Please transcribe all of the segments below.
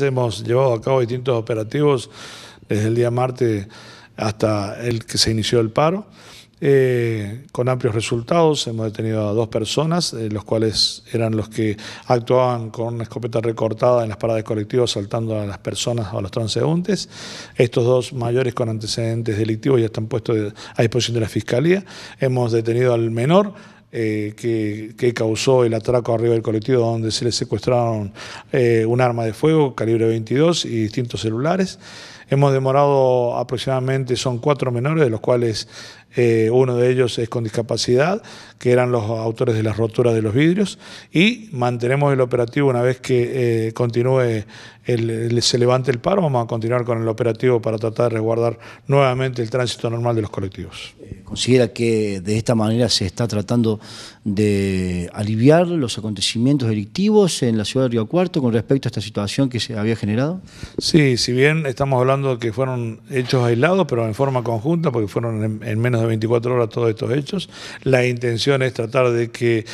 Hemos llevado a cabo distintos operativos desde el día martes hasta el que se inició el paro, eh, con amplios resultados. Hemos detenido a dos personas, eh, los cuales eran los que actuaban con una escopeta recortada en las paradas colectivas, saltando a las personas o a los transeúntes. Estos dos mayores con antecedentes delictivos ya están puestos a disposición de la Fiscalía. Hemos detenido al menor eh, que, causó el atraco arriba del colectivo donde se le secuestraron eh, un arma de fuego calibre 22 y distintos celulares. Hemos demorado aproximadamente, son cuatro menores, de los cuales eh, uno de ellos es con discapacidad, que eran los autores de las roturas de los vidrios, y mantenemos el operativo una vez que eh, continúe, se levante el paro, vamos a continuar con el operativo para tratar de resguardar nuevamente el tránsito normal de los colectivos. Eh, ¿Considera que de esta manera se está tratando de aliviar los acontecimientos delictivos en la ciudad de Río Cuarto con respecto a esta situación que se había generado? Sí, si bien estamos hablando de que fueron hechos aislados, pero en forma conjunta, porque fueron en, en menos de 24 horas todos estos hechos. La intención es tratar de que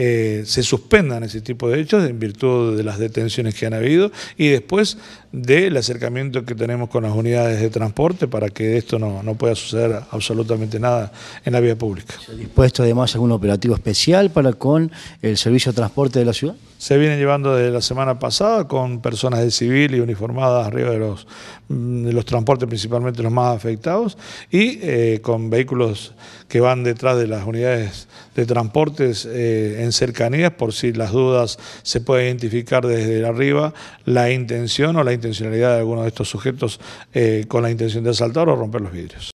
eh, se suspendan ese tipo de hechos en virtud de las detenciones que han habido y después del acercamiento que tenemos con las unidades de transporte para que esto no, pueda suceder absolutamente nada en la vía pública. ¿Se ha dispuesto además algún operativo especial para con el servicio de transporte de la ciudad? Se vienen llevando desde la semana pasada con personas de civil y uniformadas arriba de los, mm, los transportes, principalmente los más afectados, y eh, con vehículos que van detrás de las unidades de transportes eh, cercanías por si las dudas se puede identificar desde arriba la intención o la intencionalidad de alguno de estos sujetos eh, con la intención de asaltar o romper los vidrios.